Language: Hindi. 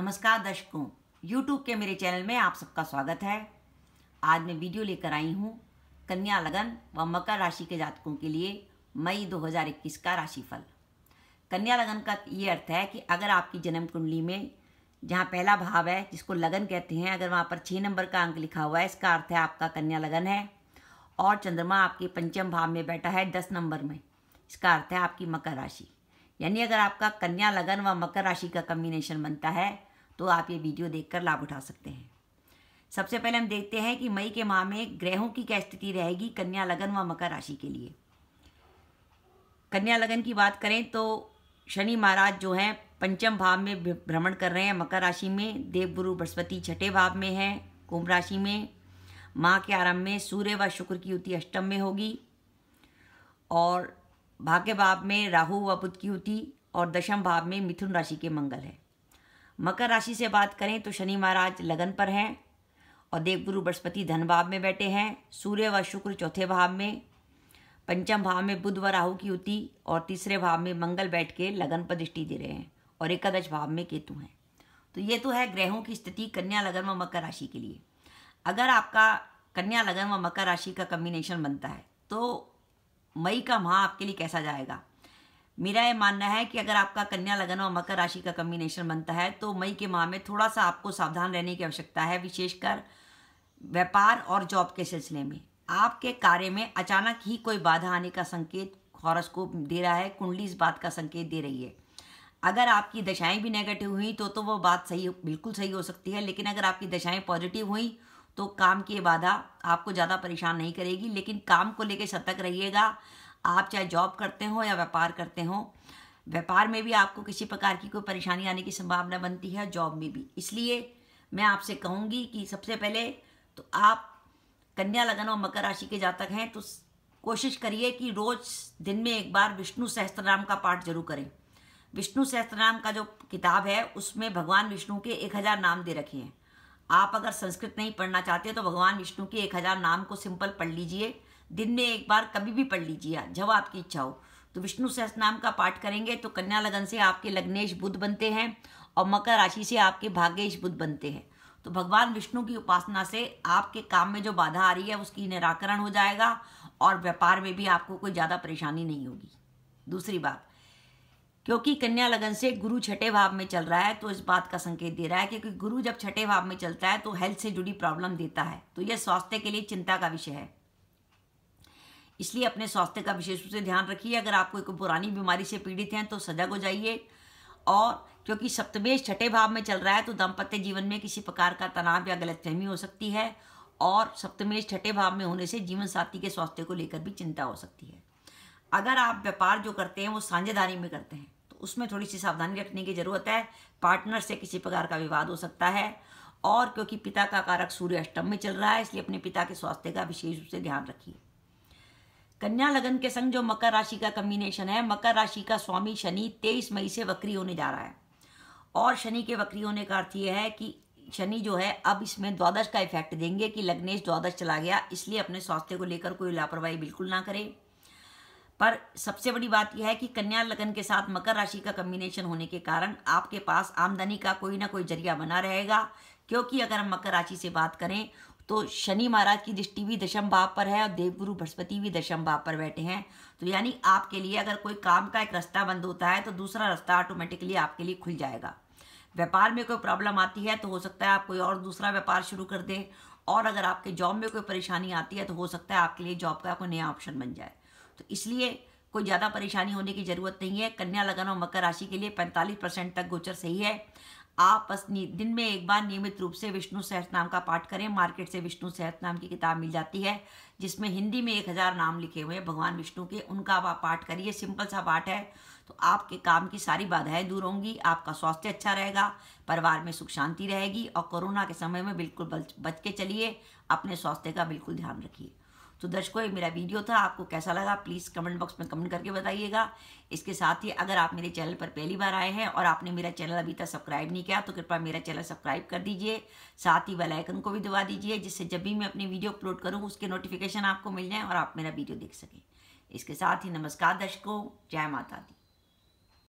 नमस्कार दर्शकों यूट्यूब के मेरे चैनल में आप सबका स्वागत है आज मैं वीडियो लेकर आई हूँ कन्या लगन व मकर राशि के जातकों के लिए मई 2021 का राशिफल कन्या लगन का ये अर्थ है कि अगर आपकी जन्म कुंडली में जहाँ पहला भाव है जिसको लगन कहते हैं अगर वहाँ पर छः नंबर का अंक लिखा हुआ है इसका अर्थ है आपका कन्या लगन है और चंद्रमा आपके पंचम भाव में बैठा है दस नंबर में इसका अर्थ है आपकी मकर राशि यानी अगर आपका कन्या लगन व मकर राशि का कम्बिनेशन बनता है तो आप ये वीडियो देखकर लाभ उठा सकते हैं सबसे पहले हम देखते हैं कि मई के माह में ग्रहों की क्या स्थिति रहेगी कन्या लगन व मकर राशि के लिए कन्या लगन की बात करें तो शनि महाराज जो हैं पंचम भाव में भ्रमण कर रहे हैं मकर राशि में देवगुरु बृहस्पति छठे भाव में है कुंभ राशि में माह के आरंभ में सूर्य व शुक्र की युति अष्टम में होगी और भाग्य भाव में राहु व बुद्ध की युति और दशम भाव में मिथुन राशि के मंगल है मकर राशि से बात करें तो शनि महाराज लगन पर हैं और देवगुरु बृहस्पति धन भाव में बैठे हैं सूर्य व शुक्र चौथे भाव में पंचम भाव में बुध व राहु की युति और तीसरे भाव में मंगल बैठ के लगन पर दृष्टि दे रहे हैं और एकादश भाव में केतु हैं तो ये तो है ग्रहों की स्थिति कन्या लगन व मकर राशि के लिए अगर आपका कन्या लगन व मकर राशि का कम्बिनेशन बनता है तो मई का माह आपके लिए कैसा जाएगा मेरा ये मानना है कि अगर आपका कन्या लगन और मकर राशि का कम्बिनेशन बनता है तो मई के माह में थोड़ा सा आपको सावधान रहने की आवश्यकता है विशेषकर व्यापार और जॉब के सिलसिले में आपके कार्य में अचानक ही कोई बाधा आने का संकेत हॉरोस्कोप दे रहा है कुंडली इस बात का संकेत दे रही है अगर आपकी दशाएं भी नेगेटिव हुई तो तो वो बात सही बिल्कुल सही हो सकती है लेकिन अगर आपकी दशाएं पॉजिटिव हुई तो काम की बाधा आपको ज़्यादा परेशान नहीं करेगी लेकिन काम को लेकर सतर्क रहिएगा आप चाहे जॉब करते हो या व्यापार करते हो व्यापार में भी आपको किसी प्रकार की कोई परेशानी आने की संभावना बनती है जॉब में भी इसलिए मैं आपसे कहूँगी कि सबसे पहले तो आप कन्या लगन और मकर राशि के जातक हैं तो कोशिश करिए कि रोज़ दिन में एक बार विष्णु सहस्त्र का पाठ जरूर करें विष्णु सहस्त्र का जो किताब है उसमें भगवान विष्णु के एक हज़ार नाम दे रखे हैं आप अगर संस्कृत नहीं पढ़ना चाहते तो भगवान विष्णु के एक हज़ार नाम को सिंपल पढ़ लीजिए दिन में एक बार कभी भी पढ़ लीजिए जब आपकी इच्छा हो तो विष्णु सहस नाम का पाठ करेंगे तो कन्या लगन से आपके लग्नेश बुद्ध बनते हैं और मकर राशि से आपके भाग्येश बुद्ध बनते हैं तो भगवान विष्णु की उपासना से आपके काम में जो बाधा आ रही है उसकी निराकरण हो जाएगा और व्यापार में भी आपको कोई ज़्यादा परेशानी नहीं होगी दूसरी बात क्योंकि कन्या लगन से गुरु छठे भाव में चल रहा है तो इस बात का संकेत दे रहा है क्योंकि गुरु जब छठे भाव में चलता है तो हेल्थ से जुड़ी प्रॉब्लम देता है तो यह स्वास्थ्य के लिए चिंता का विषय है इसलिए अपने स्वास्थ्य का विशेष रूप से ध्यान रखिए अगर आप कोई पुरानी बीमारी से पीड़ित हैं तो सजग हो जाइए और क्योंकि सप्तमेश छठे भाव में चल रहा है तो दाम्पत्य जीवन में किसी प्रकार का तनाव या गलतफहमी हो सकती है और सप्तमेश छठे भाव में होने से जीवन साथी के स्वास्थ्य को लेकर भी चिंता हो सकती है अगर आप व्यापार जो करते हैं वो साझेदारी में करते हैं तो उसमें थोड़ी सी सावधानी रखने की ज़रूरत है पार्टनर से किसी प्रकार का विवाद हो सकता है और क्योंकि पिता का कारक सूर्य अष्टम में चल रहा है इसलिए अपने पिता के स्वास्थ्य का विशेष रूप से ध्यान रखिए कन्या लगन के संग जो मकर राशि का कम्बिनेशन है मकर राशि का स्वामी शनि तेईस मई से वक्री होने जा रहा है और शनि के वक्री होने का अर्थ यह है कि शनि जो है अब इसमें द्वादश का इफेक्ट देंगे कि लग्नेश द्वादश चला गया इसलिए अपने स्वास्थ्य को लेकर कोई लापरवाही बिल्कुल ना करें पर सबसे बड़ी बात यह है कि कन्या लगन के साथ मकर राशि का कम्बिनेशन होने के कारण आपके पास आमदनी का कोई ना कोई जरिया बना रहेगा क्योंकि अगर हम मकर राशि से बात करें तो शनि महाराज की दृष्टि भी दशम भाव पर है और देवगुरु बृहस्पति भी दशम भाव पर बैठे हैं तो यानी आपके लिए अगर कोई काम का एक रास्ता बंद होता है तो दूसरा रास्ता ऑटोमेटिकली आपके लिए खुल जाएगा व्यापार में कोई प्रॉब्लम आती है तो हो सकता है आप कोई और दूसरा व्यापार शुरू कर दें और अगर आपके जॉब में कोई परेशानी आती है तो हो सकता है आपके लिए जॉब का कोई नया ऑप्शन बन जाए तो इसलिए कोई ज़्यादा परेशानी होने की ज़रूरत नहीं है कन्या लगन और मकर राशि के लिए पैंतालीस परसेंट तक गोचर सही है आप बस दिन में एक बार नियमित रूप से विष्णु सहस नाम का पाठ करें मार्केट से विष्णु सहस नाम की किताब मिल जाती है जिसमें हिंदी में एक हज़ार नाम लिखे हुए हैं भगवान विष्णु के उनका आप पाठ करिए सिंपल सा पाठ है तो आपके काम की सारी बाधाएं दूर होंगी आपका स्वास्थ्य अच्छा रहेगा परिवार में सुख शांति रहेगी और कोरोना के समय में बिल्कुल बच के चलिए अपने स्वास्थ्य का बिल्कुल ध्यान रखिए तो दर्शकों ये मेरा वीडियो था आपको कैसा लगा प्लीज़ कमेंट बॉक्स में कमेंट करके बताइएगा इसके साथ ही अगर आप मेरे चैनल पर पहली बार आए हैं और आपने मेरा चैनल अभी तक सब्सक्राइब नहीं किया तो कृपया मेरा चैनल सब्सक्राइब कर दीजिए साथ ही बेलाइकन को भी दबा दीजिए जिससे जब भी मैं अपनी वीडियो अपलोड करूँ उसके नोटिफिकेशन आपको मिल जाए और आप मेरा वीडियो देख सकें इसके साथ ही नमस्कार दर्शकों जय माता दी